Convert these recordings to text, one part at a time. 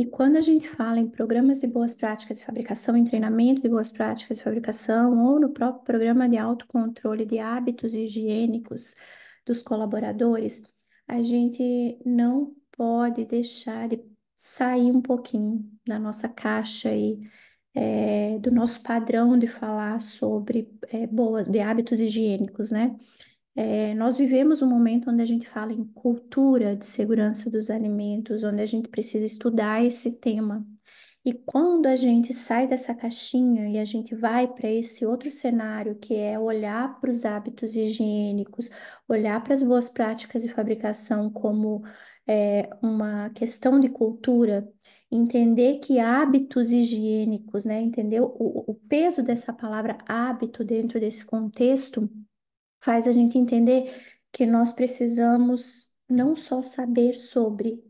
E quando a gente fala em programas de boas práticas de fabricação, em treinamento de boas práticas de fabricação, ou no próprio programa de autocontrole de hábitos higiênicos dos colaboradores, a gente não pode deixar de sair um pouquinho da nossa caixa e é, do nosso padrão de falar sobre é, boas, de hábitos higiênicos, né? É, nós vivemos um momento onde a gente fala em cultura de segurança dos alimentos, onde a gente precisa estudar esse tema. E quando a gente sai dessa caixinha e a gente vai para esse outro cenário, que é olhar para os hábitos higiênicos, olhar para as boas práticas de fabricação como é, uma questão de cultura, entender que hábitos higiênicos, né, entender o, o peso dessa palavra hábito dentro desse contexto, faz a gente entender que nós precisamos não só saber sobre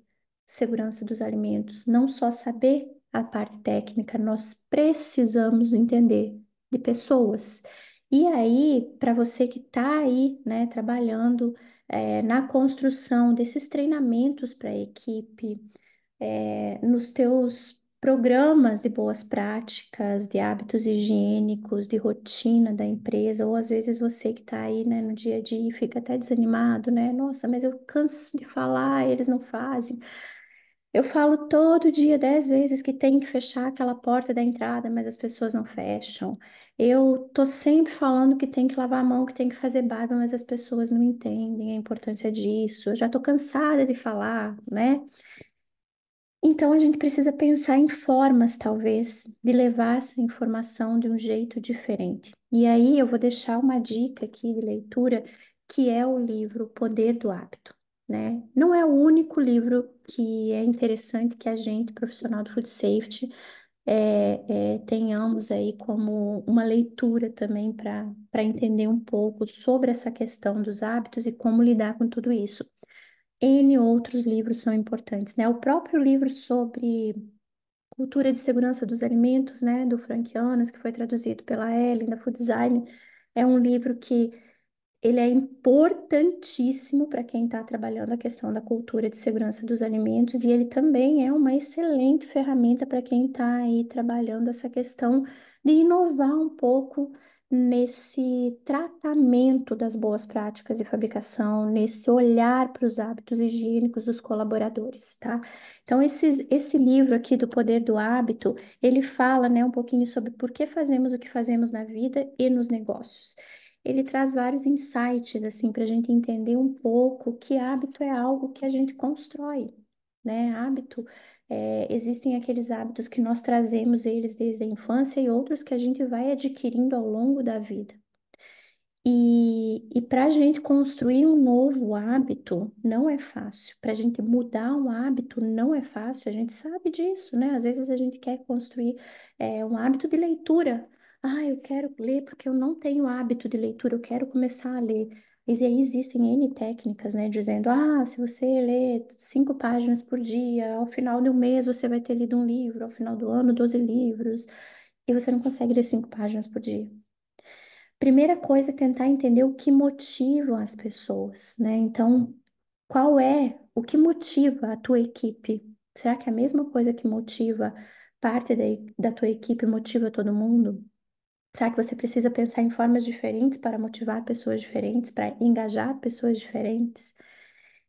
segurança dos alimentos, não só saber a parte técnica, nós precisamos entender de pessoas. E aí, para você que está aí, né, trabalhando é, na construção desses treinamentos para a equipe, é, nos teus programas de boas práticas, de hábitos higiênicos, de rotina da empresa, ou às vezes você que está aí, né, no dia a dia e fica até desanimado, né? Nossa, mas eu canso de falar, eles não fazem. Eu falo todo dia dez vezes que tem que fechar aquela porta da entrada, mas as pessoas não fecham. Eu tô sempre falando que tem que lavar a mão, que tem que fazer barba, mas as pessoas não entendem a é importância é disso. Eu já tô cansada de falar, né? Então a gente precisa pensar em formas, talvez, de levar essa informação de um jeito diferente. E aí eu vou deixar uma dica aqui de leitura, que é o livro O Poder do Hábito. Né? Não é o único livro que é interessante que a gente, profissional do food safety, é, é, tenhamos aí como uma leitura também para entender um pouco sobre essa questão dos hábitos e como lidar com tudo isso. N outros livros são importantes, né? O próprio livro sobre cultura de segurança dos alimentos, né, do Frank que foi traduzido pela Ellen, da Food Design, é um livro que ele é importantíssimo para quem está trabalhando a questão da cultura de segurança dos alimentos e ele também é uma excelente ferramenta para quem está aí trabalhando essa questão de inovar um pouco nesse tratamento das boas práticas de fabricação, nesse olhar para os hábitos higiênicos dos colaboradores, tá? Então, esses, esse livro aqui do Poder do Hábito, ele fala, né, um pouquinho sobre por que fazemos o que fazemos na vida e nos negócios. Ele traz vários insights, assim, para a gente entender um pouco que hábito é algo que a gente constrói, né? Hábito é, existem aqueles hábitos que nós trazemos eles desde a infância e outros que a gente vai adquirindo ao longo da vida. E, e para a gente construir um novo hábito não é fácil. Para a gente mudar um hábito não é fácil. A gente sabe disso, né? Às vezes a gente quer construir é, um hábito de leitura. Ah, eu quero ler porque eu não tenho hábito de leitura, eu quero começar a ler. E aí existem N técnicas, né, dizendo, ah, se você ler cinco páginas por dia, ao final de um mês você vai ter lido um livro, ao final do ano, 12 livros, e você não consegue ler cinco páginas por dia. Primeira coisa é tentar entender o que motiva as pessoas, né? Então, qual é, o que motiva a tua equipe? Será que é a mesma coisa que motiva parte da, da tua equipe motiva todo mundo? Será que você precisa pensar em formas diferentes para motivar pessoas diferentes, para engajar pessoas diferentes?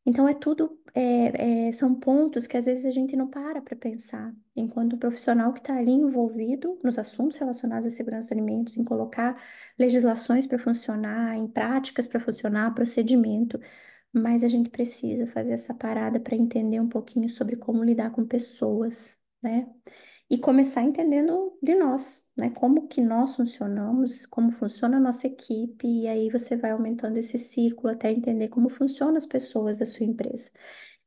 Então, é tudo, é, é, são pontos que às vezes a gente não para para pensar. Enquanto um profissional que está ali envolvido nos assuntos relacionados à segurança de alimentos, em colocar legislações para funcionar, em práticas para funcionar, procedimento, mas a gente precisa fazer essa parada para entender um pouquinho sobre como lidar com pessoas, né? e começar entendendo de nós, né? Como que nós funcionamos, como funciona a nossa equipe, e aí você vai aumentando esse círculo até entender como funcionam as pessoas da sua empresa.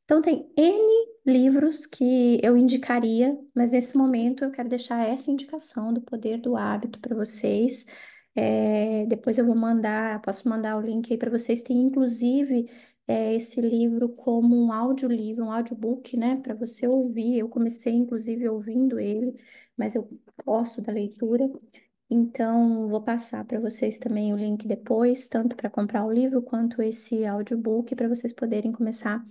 Então, tem N livros que eu indicaria, mas nesse momento eu quero deixar essa indicação do poder do hábito para vocês. É, depois eu vou mandar, posso mandar o link aí para vocês. Tem inclusive é, esse livro como um audiolivro, um audiobook, né, para você ouvir. Eu comecei, inclusive, ouvindo ele, mas eu gosto da leitura. Então, vou passar para vocês também o link depois, tanto para comprar o livro quanto esse audiobook, para vocês poderem começar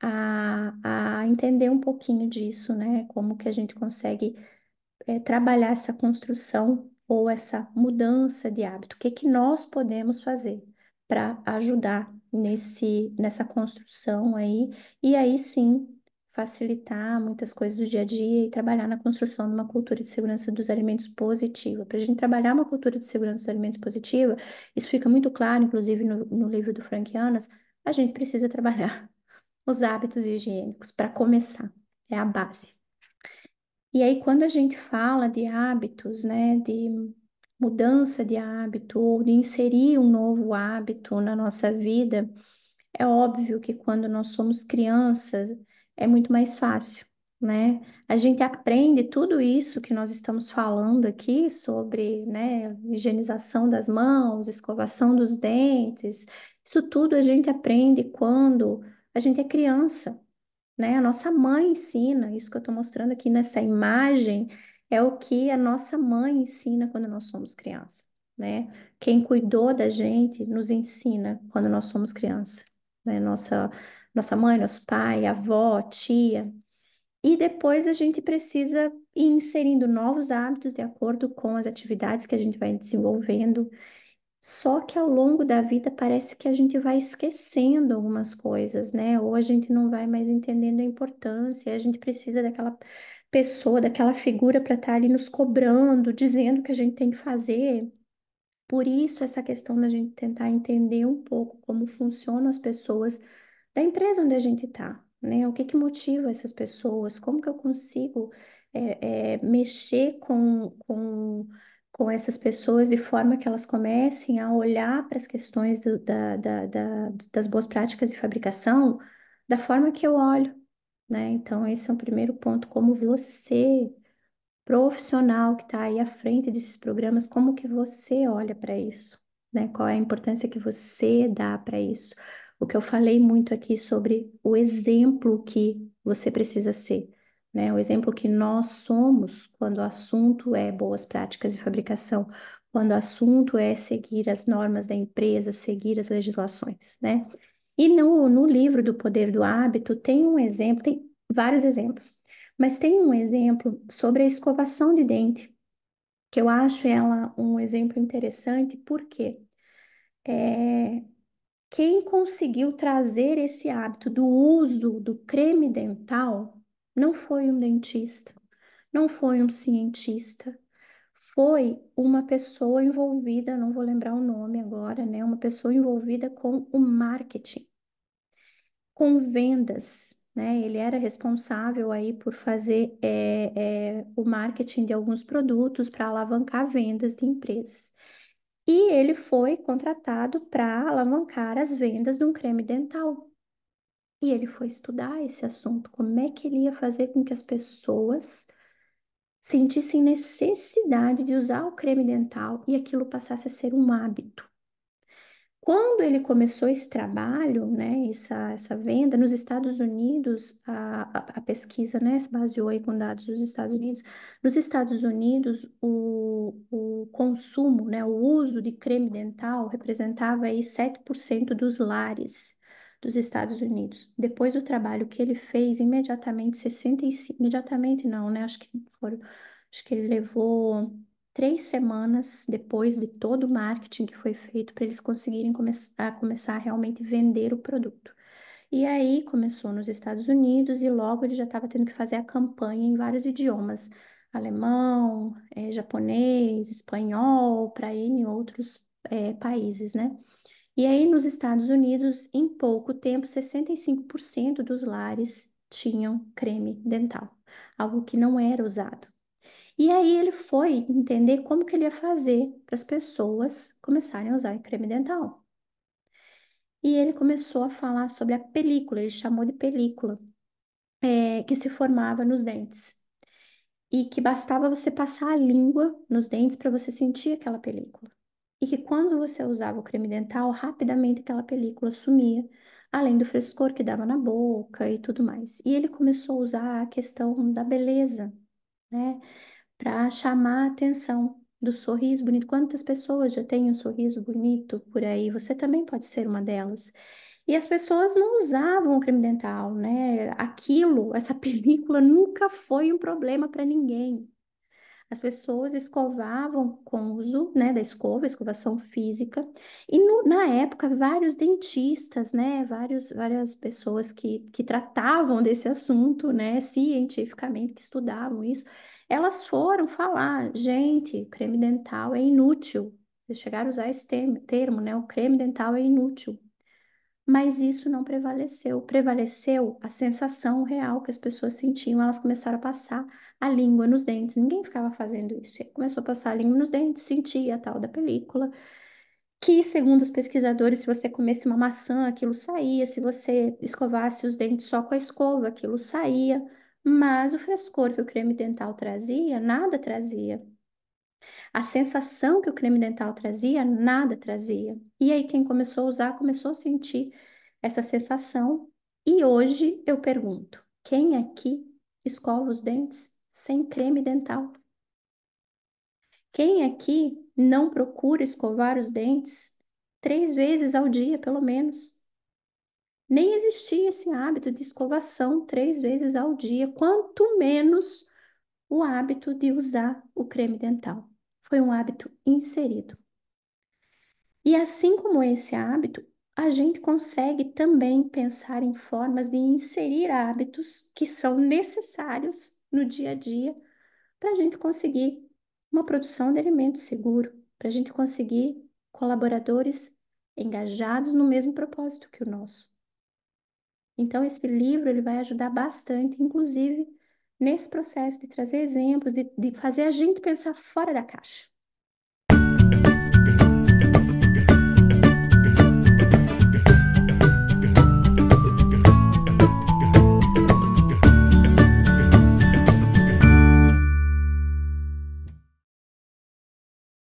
a, a entender um pouquinho disso, né? Como que a gente consegue é, trabalhar essa construção ou essa mudança de hábito. O que, que nós podemos fazer para ajudar nesse nessa construção aí, e aí sim facilitar muitas coisas do dia a dia e trabalhar na construção de uma cultura de segurança dos alimentos positiva. Para a gente trabalhar uma cultura de segurança dos alimentos positiva, isso fica muito claro, inclusive no, no livro do Frank Anas, a gente precisa trabalhar os hábitos higiênicos para começar, é a base. E aí, quando a gente fala de hábitos, né, de mudança de hábito ou de inserir um novo hábito na nossa vida, é óbvio que quando nós somos crianças é muito mais fácil, né? A gente aprende tudo isso que nós estamos falando aqui sobre, né, higienização das mãos, escovação dos dentes. Isso tudo a gente aprende quando a gente é criança, né? A nossa mãe ensina, isso que eu estou mostrando aqui nessa imagem é o que a nossa mãe ensina quando nós somos criança, né? Quem cuidou da gente nos ensina quando nós somos criança, né? Nossa, nossa mãe, nosso pai, avó, tia. E depois a gente precisa ir inserindo novos hábitos de acordo com as atividades que a gente vai desenvolvendo. Só que ao longo da vida parece que a gente vai esquecendo algumas coisas, né? Ou a gente não vai mais entendendo a importância, a gente precisa daquela pessoa, daquela figura para estar tá ali nos cobrando, dizendo o que a gente tem que fazer. Por isso, essa questão da gente tentar entender um pouco como funcionam as pessoas da empresa onde a gente está, né? O que que motiva essas pessoas? Como que eu consigo é, é, mexer com, com, com essas pessoas de forma que elas comecem a olhar para as questões do, da, da, da, das boas práticas de fabricação da forma que eu olho né? Então, esse é o primeiro ponto, como você, profissional que está aí à frente desses programas, como que você olha para isso, né? Qual é a importância que você dá para isso? O que eu falei muito aqui sobre o exemplo que você precisa ser, né? O exemplo que nós somos quando o assunto é boas práticas de fabricação, quando o assunto é seguir as normas da empresa, seguir as legislações, né? E no, no livro do Poder do Hábito tem um exemplo, tem vários exemplos, mas tem um exemplo sobre a escovação de dente, que eu acho ela um exemplo interessante, porque é, quem conseguiu trazer esse hábito do uso do creme dental não foi um dentista, não foi um cientista, foi uma pessoa envolvida, não vou lembrar o nome agora, né? Uma pessoa envolvida com o marketing, com vendas, né? Ele era responsável aí por fazer é, é, o marketing de alguns produtos para alavancar vendas de empresas. E ele foi contratado para alavancar as vendas de um creme dental. E ele foi estudar esse assunto, como é que ele ia fazer com que as pessoas sentissem necessidade de usar o creme dental e aquilo passasse a ser um hábito. Quando ele começou esse trabalho, né, essa, essa venda, nos Estados Unidos, a, a, a pesquisa né, se baseou aí com dados dos Estados Unidos. Nos Estados Unidos, o, o consumo, né, o uso de creme dental representava aí 7% dos lares dos Estados Unidos. Depois do trabalho que ele fez, imediatamente 65, imediatamente não, né? Acho que foram, acho que ele levou três semanas depois de todo o marketing que foi feito para eles conseguirem começar a começar a realmente vender o produto. E aí começou nos Estados Unidos e logo ele já estava tendo que fazer a campanha em vários idiomas, alemão, é, japonês, espanhol, para N outros é, países, né? E aí, nos Estados Unidos, em pouco tempo, 65% dos lares tinham creme dental, algo que não era usado. E aí ele foi entender como que ele ia fazer para as pessoas começarem a usar creme dental. E ele começou a falar sobre a película, ele chamou de película, é, que se formava nos dentes. E que bastava você passar a língua nos dentes para você sentir aquela película e que quando você usava o creme dental, rapidamente aquela película sumia, além do frescor que dava na boca e tudo mais. E ele começou a usar a questão da beleza, né, para chamar a atenção do sorriso bonito. Quantas pessoas já têm um sorriso bonito por aí? Você também pode ser uma delas. E as pessoas não usavam o creme dental, né? Aquilo, essa película nunca foi um problema para ninguém. As pessoas escovavam com uso, né, da escova, escovação física. E no, na época, vários dentistas, né, vários, várias pessoas que, que tratavam desse assunto, né, cientificamente, que estudavam isso, elas foram falar, gente, creme dental é inútil. Eles chegaram a usar esse termo, né? O creme dental é inútil mas isso não prevaleceu. Prevaleceu a sensação real que as pessoas sentiam, elas começaram a passar a língua nos dentes. Ninguém ficava fazendo isso. Começou a passar a língua nos dentes, sentia a tal da película. Que, segundo os pesquisadores, se você comesse uma maçã, aquilo saía, se você escovasse os dentes só com a escova, aquilo saía. Mas o frescor que o creme dental trazia, nada trazia. A sensação que o creme dental trazia, nada trazia. E aí, quem começou a usar, começou a sentir essa sensação. E hoje eu pergunto: quem aqui escova os dentes sem creme dental? Quem aqui não procura escovar os dentes três vezes ao dia, pelo menos? Nem existia esse hábito de escovação três vezes ao dia, quanto menos o hábito de usar o creme dental. Foi um hábito inserido. E assim como esse hábito, a gente consegue também pensar em formas de inserir hábitos que são necessários no dia a dia para a gente conseguir uma produção de alimento seguro, para a gente conseguir colaboradores engajados no mesmo propósito que o nosso. Então esse livro ele vai ajudar bastante, inclusive nesse processo de trazer exemplos, de, de fazer a gente pensar fora da caixa.